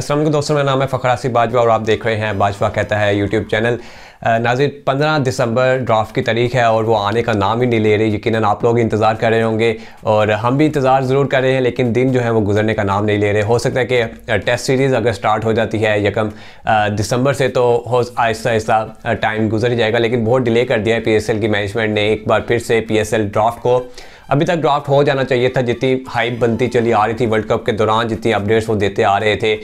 असलम दोस्तों मेरा नाम है फ़खरासी बाजवा और आप देख रहे हैं बाजवा कहता है यूट्यूब चैनल नाजिर 15 दिसंबर ड्राफ्ट की तारीख है और वो आने का नाम ही नहीं ले रही यकीन आप लोग इंतज़ार कर रहे होंगे और हम भी इंतज़ार ज़रूर कर रहे हैं लेकिन दिन जो है वो गुजरने का नाम नहीं ले रहे हो सकता है कि टेस्ट सीरीज़ अगर स्टार्ट हो जाती है यकम दिसंबर से तो हो आहिस्ता आहिस्ता टाइम गुजर ही जाएगा लेकिन बहुत डिले कर दिया है पी की मैनेजमेंट ने एक बार फिर से पी ड्राफ्ट को अभी तक ड्राफ्ट हो जाना चाहिए था जितनी हाइप बनती चली आ रही थी वर्ल्ड कप के दौरान जितनी अपडेट्स वो देते आ रहे थे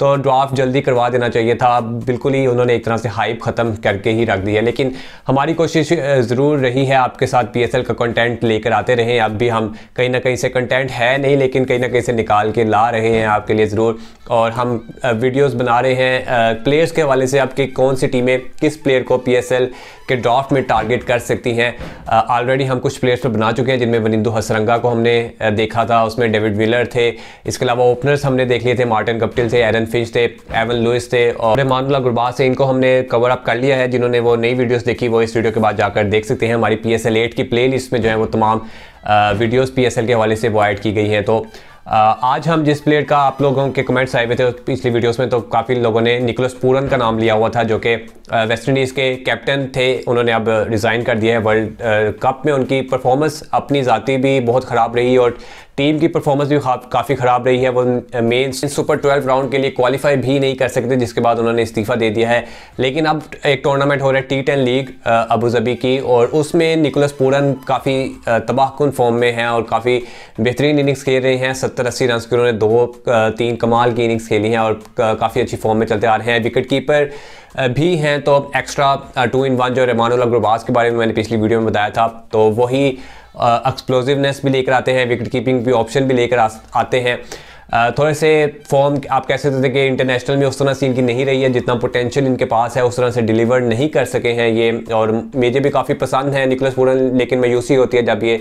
तो ड्राफ्ट जल्दी करवा देना चाहिए था बिल्कुल ही उन्होंने एक तरह से हाइप ख़त्म करके ही रख दी है लेकिन हमारी कोशिश ज़रूर रही है आपके साथ पी का कंटेंट लेकर आते रहें अब भी हम कहीं ना कहीं से कंटेंट है नहीं लेकिन कहीं ना कहीं से निकाल के ला रहे हैं आपके लिए ज़रूर और हम वीडियोज़ बना रहे हैं प्लेयर्स के हवाले से आपकी कौन सी टीमें किस प्लेयर को पी के ड्राफ्ट में टारगेट कर सकती हैं ऑलरेडी हम कुछ प्लेयर्स पर तो बना चुके हैं जिनमें वनिंदू हसरंगा को हमने देखा था उसमें डेविड विलर थे इसके अलावा ओपनर्स हमने देख लिए थे मार्टिन कप्टिल थे एरन फिश थे एवन लुइस थे और रहमानुल्ला गुरबाज से इनको हमने कवर अप कर लिया है जिन्होंने वो नई वीडियोज़ देखी वो इस वीडियो के बाद जाकर देख सकते हैं हमारी पी एस एल एट की प्ले लिस्ट में जो है वो तमाम वीडियोज़ पी एस एल के हवाले से वो की गई हैं तो आज हम जिस प्लेयर का आप लोगों के कमेंट्स आए हुए थे पिछली वीडियोस में तो काफ़ी लोगों ने निकोलस पूरन का नाम लिया हुआ था जो कि वेस्ट इंडीज़ के कैप्टन थे उन्होंने अब रिज़ाइन कर दिया है वर्ल्ड कप में उनकी परफॉर्मेंस अपनी ज़ाती भी बहुत ख़राब रही और टीम की परफॉर्मेंस भी काफ़ी ख़राब रही है वो मेन सुपर ट्वेल्व राउंड के लिए क्वालिफाई भी नहीं कर सकते जिसके बाद उन्होंने इस्तीफ़ा दे दिया है लेकिन अब एक टूर्नामेंट हो रहा है टी टेन लीग अबूजबी की और उसमें निकोलस पूरन काफ़ी तबाहकुन फॉर्म में हैं और काफ़ी बेहतरीन इनिंग्स खेल रहे हैं सत्तर अस्सी रन की उन्होंने दो तीन कमाल की इनिंग्स खेली हैं और काफ़ी अच्छी फॉर्म में चलते आ रहे हैं विकेट कीपर भी हैं तो अब एक्स्ट्रा टू इन वन जो रेमानुल्ला गुरबाज के बारे में मैंने पिछली वीडियो में बताया था तो वही एक्सप्लोजिवनेस भी लेकर आते हैं विकेट कीपिंग भी ऑप्शन भी लेकर आते हैं थोड़े से फॉर्म आप कह सकते थे कि इंटरनेशनल में उस तरह से इनकी नहीं रही है जितना पोटेंशियल इनके पास है उस तरह से डिलीवर नहीं कर सके हैं ये और मुझे भी काफ़ी पसंद है निकलस पूरन लेकिन मायूसी होती है जब ये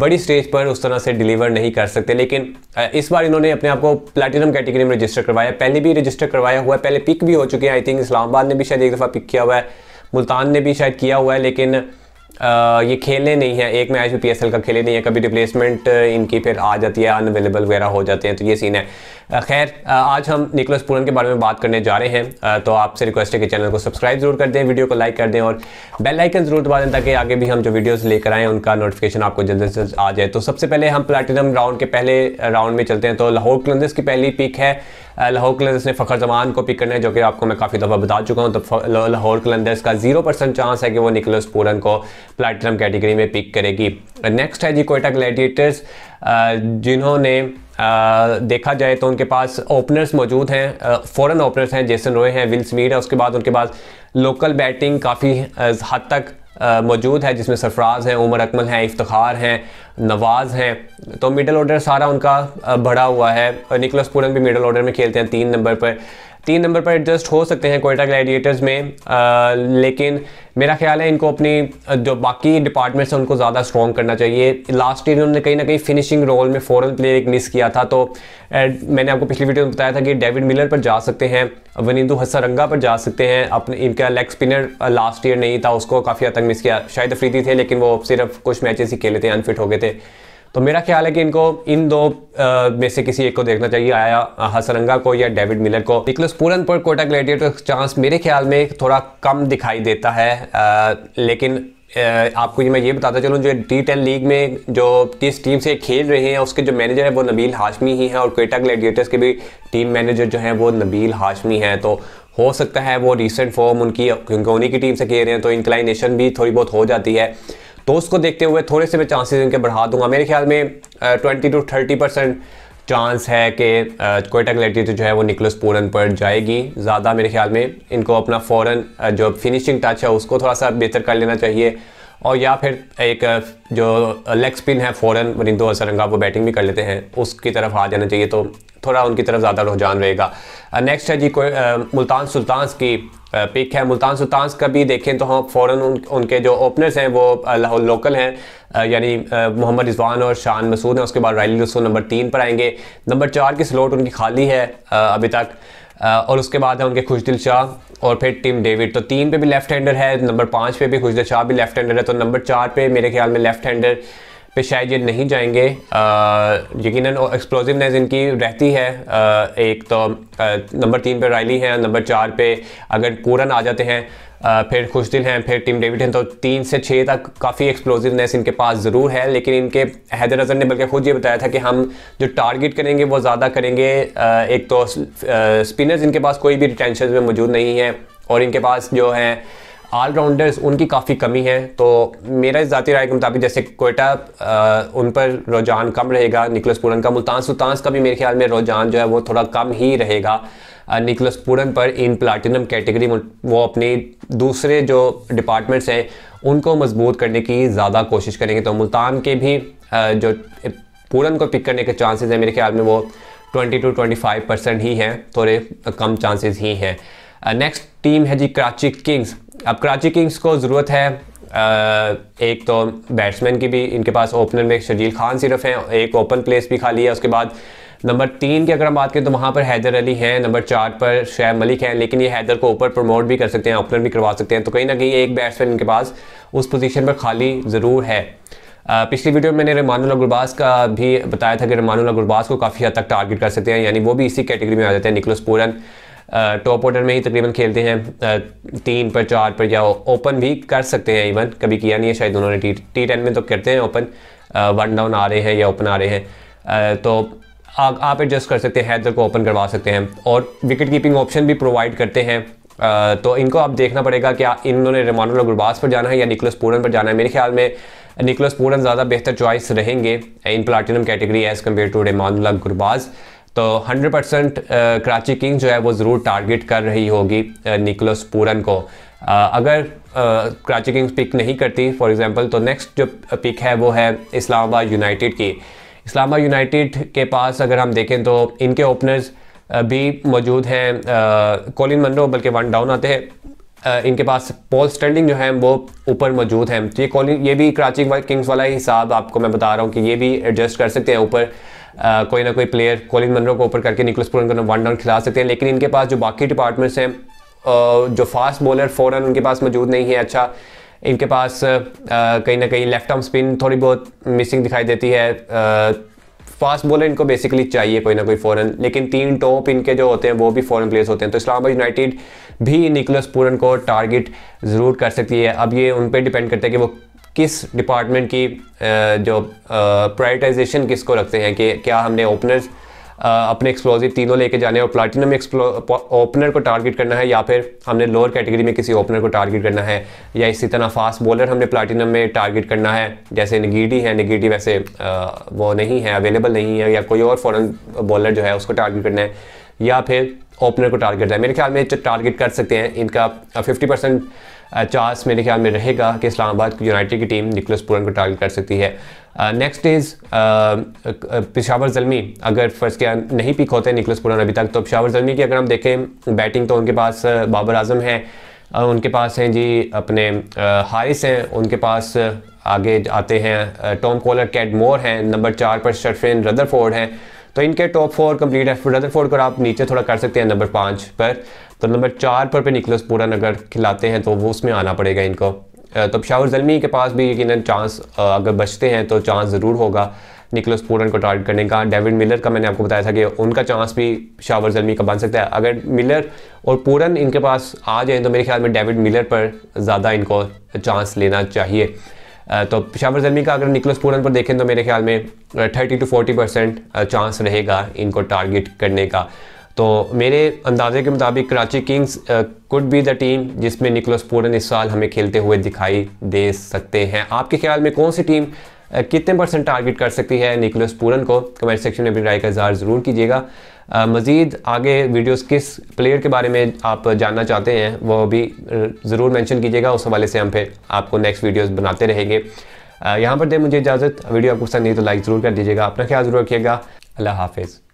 बड़ी स्टेज पर उस तरह से डिलीवर नहीं कर सकते लेकिन इस बार इन्होंने अपने आप को प्लेटिनम कैटेगरी में रजिस्टर करवाया पहले भी रजिस्टर करवाया हुआ है पहले पिक भी हो चुके हैं आई थिंक इस्लामाबाद ने भी शायद एक दफ़ा पिक किया हुआ है मुल्तान ने भी शायद किया हुआ है लेकिन ये खेलने नहीं है एक मैच भी पी का खेले नहीं है कभी रिप्लेसमेंट इनकी फिर आ जाती है अनअवेलेबल वगैरह हो जाते हैं तो ये सीन है खैर आज हम निकोलस पूरन के बारे में बात करने जा रहे हैं तो आपसे रिक्वेस्ट है कि चैनल को सब्सक्राइब जरूर कर दें वीडियो को लाइक कर दें और बेल आइकन जरूर दबा दें ताकि आगे भी हम जो वीडियोस लेकर आएँ उनका नोटिफिकेशन आपको जल्द से जल्द आ जाए तो सबसे पहले हम प्लाटिनम राउंड के पहले राउंड में चलते हैं तो लाहौर कलंदर्स की पहली पिक है लाहौर कलंदर्स ने फ़खर जमान को पिक करना है जो कि आपको मैं काफ़ी दफ़ा बता चुका हूँ तो लाहौर कलंदर्स का जीरो परसेंट चांस है कि वो निकलस पूरन को प्लेटिनम कैटेगरी में पिक करेगी नेक्स्ट है जी कोयटा ग्लैडिएटर्स जिन्होंने आ, देखा जाए तो उनके पास ओपनर्स मौजूद हैं फ़ॉरन ओपनर्स हैं जैसन रोए हैं विल स्मीड है उसके बाद उनके पास लोकल बैटिंग काफ़ी हद तक मौजूद है जिसमें सरफराज हैं उमर अकमल हैं इफ्तार हैं नवाज़ हैं तो मिडल ऑर्डर सारा उनका बढ़ा हुआ है निकलस पूरन भी मिडल ऑर्डर में खेलते हैं तीन नंबर पर तीन नंबर पर एडजस्ट हो सकते हैं कोयटा ग्लैडिएटर्स में आ, लेकिन मेरा ख्याल है इनको अपनी जो बाकी डिपार्टमेंट्स हैं उनको ज़्यादा स्ट्रॉन्ग करना चाहिए लास्ट ईयर इन्होंने कहीं ना कहीं फिनिशिंग रोल में फ़ौरन प्लेयर एक मिस किया था तो एड, मैंने आपको पिछली वीडियो में बताया था कि डेविड मिलर पर जा सकते हैं वनिंदु हसरंगा पर जा सकते हैं अपने इनका लेग स्पिनर लास्ट ईयर नहीं था उसको काफ़ी हद तक मिस किया शायद अफरीदी थे लेकिन वो सिर्फ कुछ मैचेस ही खेले थे अनफिट हो गए थे तो मेरा ख्याल है कि इनको इन दो में से किसी एक को देखना चाहिए आया हसरंगा को या डेविड मिलर को निकलस पूरन पर कोटा ग्लेडिएटर चांस मेरे ख्याल में थोड़ा कम दिखाई देता है आ, लेकिन आपको ये मैं ये बताता चलूँ जो टी टेन लीग में जो किस टीम से खेल रहे हैं उसके जो मैनेजर हैं वो नबील हाशमी ही हैं और कोटा ग्लेडिएटर्स के भी टीम मैनेजर जो हैं वो नबील हाशमी हैं तो हो सकता है वो रिसेंट फॉर्म उनकी क्योंकि उन्हीं की टीम से खेल रहे हैं तो इंक्लाइनेशन भी थोड़ी बहुत हो जाती है तो उसको देखते हुए थोड़े से मैं चांसेस इनके बढ़ा दूंगा मेरे ख्याल में twenty to thirty percent chance है कि कोयटा तो जो है वो निकलस पूरन पर जाएगी ज़्यादा मेरे ख्याल में इनको अपना फ़ौरन जो फिनिशिंग टच है उसको थोड़ा सा बेहतर कर लेना चाहिए और या फिर एक जो लेग स्पिन है फ़ौरन वरिंदो असरंगा वो बैटिंग भी कर लेते हैं उसकी तरफ आ जाना चाहिए तो थोड़ा उनकी तरफ ज़्यादा रुझान रहेगा नेक्स्ट है जी को मुल्तान सुल्तान की पिक है मुल्तान सुल्तान का भी देखें तो हम हाँ, फ़ौर उन, उनके जो ओपनर्स हैं वो लोकल हैं यानी मोहम्मद रिजवान और शान मसूद हैं उसके बाद रैली रसूल नंबर तीन पर आएंगे नंबर चार की स्लोट उनकी खाली है अभी तक और उसके बाद है उनके खुशदिल शाह और फिर टीम डेविड तो तीन पे भी लेफ्ट हैंडर है नंबर पाँच पे भी खुशदिल शाह भी लेफ्ट हैंडर है तो नंबर चार पे मेरे ख्याल में लेफ्ट हैंडर पे शायद ये नहीं जाएंगे यकीन एक्सप्लोजिवनेस इनकी रहती है आ, एक तो नंबर तीन पे रायली है नंबर चार पे अगर कूरन आ जाते हैं आ, फिर खुशदिल हैं फिर टीम डेविड हैं तो तीन से छः तक काफ़ी एक्सप्लोजिवनेस इनके पास ज़रूर है लेकिन इनके हैदर अजहर ने बल्कि खुद ये बताया था कि हम जो टारगेट करेंगे वो ज़्यादा करेंगे आ, एक तो स्पिनर्स इनके पास कोई भी टेंशन में मौजूद नहीं है और इनके पास जो है ऑलराउंडर्स उनकी काफ़ी कमी है तो मेरा ज़ाती राय के मुताबिक जैसे कोयटा उन पर रुझान कम रहेगा निकलस पूरन का मुल्तान सुल्तान का भी मेरे ख्याल में रुझान जो है वो थोड़ा कम ही रहेगा निकलस पूरन पर इन प्लाटिनम कैटेगरी वो अपने दूसरे जो डिपार्टमेंट्स हैं उनको मजबूत करने की ज़्यादा कोशिश करेंगे तो मुल्तान के भी जो पूरन को पिक करने के चांसेस हैं मेरे ख्याल में वो 20 टू 25 परसेंट ही हैं थोड़े कम चांसेस ही हैं नेक्स्ट टीम है जी कराची किंग्स अब कराची किंग्स को ज़रूरत है एक तो बैट्समैन की भी इनके पास ओपनर में शजील खान सिर्फ हैं एक ओपन प्लेस भी खाली है उसके बाद नंबर तीन की अगर हम बात करें तो वहाँ पर हैदर अली हैं नंबर चार पर शेब मलिक हैं लेकिन ये हैदर को ऊपर प्रमोट भी कर सकते हैं ओपनर भी करवा सकते हैं तो कहीं ना कहीं एक बैट्समैन इनके पास उस पोजीशन पर खाली ज़रूर है पिछली वीडियो में मैंने रमानुल्ला गुरबाज का भी बताया था कि रमानुल्ला गुरबाज को काफ़ी हद तक टारगेट कर सकते हैं यानी वो भी इसी कैटेगरी में आ जाते हैं निकलोस पूरन टॉप ऑर्डर में ही तकरीबन खेलते हैं तीन पर चार पर या ओपन भी कर सकते हैं इवन कभी किया नहीं है शायद उन्होंने टी टी टेन में तो करते हैं ओपन वन डाउन आ रहे हैं या ओपन आ रहे हैं तो आ, आप एडजस्ट कर सकते हैं हैदर को ओपन करवा सकते हैं और विकेट कीपिंग ऑप्शन भी प्रोवाइड करते हैं आ, तो इनको आप देखना पड़ेगा क्या इन्होंने रेमानो गुरबाज पर जाना है या निकोलस पूरन पर जाना है मेरे ख्याल में निकोलस पूरन ज़्यादा बेहतर चॉइस रहेंगे in platinum category as compared to Rahmanullah Gurbaz तो 100 परसेंट कराची किंग जो है वो ज़रूर टारगेट कर रही होगी निकोलस पूरन को अगर कराची किंग्स पिक नहीं करती फॉर एग्जांपल तो नेक्स्ट जो पिक है वो है इस्लामाबाद यूनाइटेड की इस्लामाबाद यूनाइटेड के पास अगर हम देखें तो इनके ओपनर्स भी मौजूद हैं कोलिन मनरो बल्कि वन डाउन आते हैं इनके पास पॉल स्टर्लिंग जो है वो ऊपर मौजूद हैं तो ये कॉलिंग ये भी कराची किंग्स वाला ही हिसाब आपको मैं बता रहा हूँ कि ये भी एडजस्ट कर सकते हैं ऊपर कोई ना कोई प्लेयर कोलिन मनरो को ऊपर करके निकोलस पुरन को वन डाउन खिला सकते हैं लेकिन इनके पास जो बाकी डिपार्टमेंट्स हैं जो फास्ट बॉलर फ़ौरन उनके पास मौजूद नहीं है अच्छा इनके पास कहीं ना कहीं लेफ्ट आर्म स्पिन थोड़ी बहुत मिसिंग दिखाई देती है फास्ट बॉलर इनको बेसिकली चाहिए कोई ना कोई फॉरन लेकिन तीन टॉप इनके जो होते हैं वो भी फॉरन प्लेयर्स होते हैं तो इस्लामाबाद यूनाइटेड भी निकोलस पूरन को टारगेट ज़रूर कर सकती है अब ये उन पर डिपेंड करता है कि वो किस डिपार्टमेंट की जो प्रायोरिटाइजेशन किसको रखते हैं कि क्या हमने ओपनर्स अपने एक्सप्लोजिव तीनों लेके जाने और प्लाटिनम ओपनर को टारगेट करना है या फिर हमने लोअर कैटेगरी में किसी ओपनर को टारगेट करना है या इसी तरह फास्ट बॉलर हमने प्लाटिनम में टारगेट करना है जैसे निगीटी है निगीटी वैसे वो नहीं है अवेलेबल नहीं है या कोई और फॉरन बॉलर जो है उसको टारगेट करना है या फिर ओपनर को टारगेट दें मेरे ख्याल में टारगेट कर सकते हैं इनका फिफ्टी परसेंट चांस मेरे ख्याल में रहेगा कि इस्लामाबाद यूनाइटेड की टीम निकलस पूरन को टारगेट कर सकती है नेक्स्ट इज़ पेशावर जलमी अगर फर्स्ट क्या नहीं पिक होते निकलस पूरन अभी तक तो पेशावर जलमी की अगर हम देखें बैटिंग तो उनके पास बाबर आजम है उनके पास हैं जी अपने हारिस हैं उनके पास आगे आते हैं टॉम कोलर कैड मोर हैं नंबर चार पर शर्फिन रदरफोर्ड हैं तो इनके टॉप फोर कंप्लीट है रदरफोर्ड को आप नीचे थोड़ा कर सकते हैं नंबर पाँच पर तो नंबर चार पर पे निकलस पूरा नगर खिलाते हैं तो वो उसमें आना पड़ेगा इनको तो शाहर जलमी के पास भी यकीन चांस अगर बचते हैं तो चांस ज़रूर होगा निकलस पूरन को टारगेट करने का डेविड मिलर का मैंने आपको बताया था कि उनका चांस भी शावर जलमी का बन सकता है अगर मिलर और पूरन इनके पास आ जाए तो मेरे ख्याल में डेविड मिलर पर ज़्यादा इनको चांस लेना चाहिए तो पिशावर जमी का अगर निकलस पूरन पर देखें तो मेरे ख्याल में thirty to forty percent chance रहेगा इनको टारगेट करने का तो मेरे अंदाजे के मुताबिक Karachi Kings could be the team जिसमें निकलस पूरन इस साल हमें खेलते हुए दिखाई दे सकते हैं आपके ख्याल में कौन सी टीम कितने परसेंट टारगेट कर सकती है निकोलस पूरन को कमेंट सेक्शन में अपनी राय का इजहार ज़रूर कीजिएगा मज़ीद आगे वीडियोस किस प्लेयर के बारे में आप जानना चाहते हैं वो भी ज़रूर मेंशन कीजिएगा उस हवाले से हम फिर आपको नेक्स्ट वीडियोस बनाते रहेंगे यहाँ पर दे मुझे इजाज़त वीडियो आपको पसंद नहीं तो लाइक ज़रूर कर दीजिएगा अपना ख्याल ज़रूर रखिएगा अल्लाह हाफिज़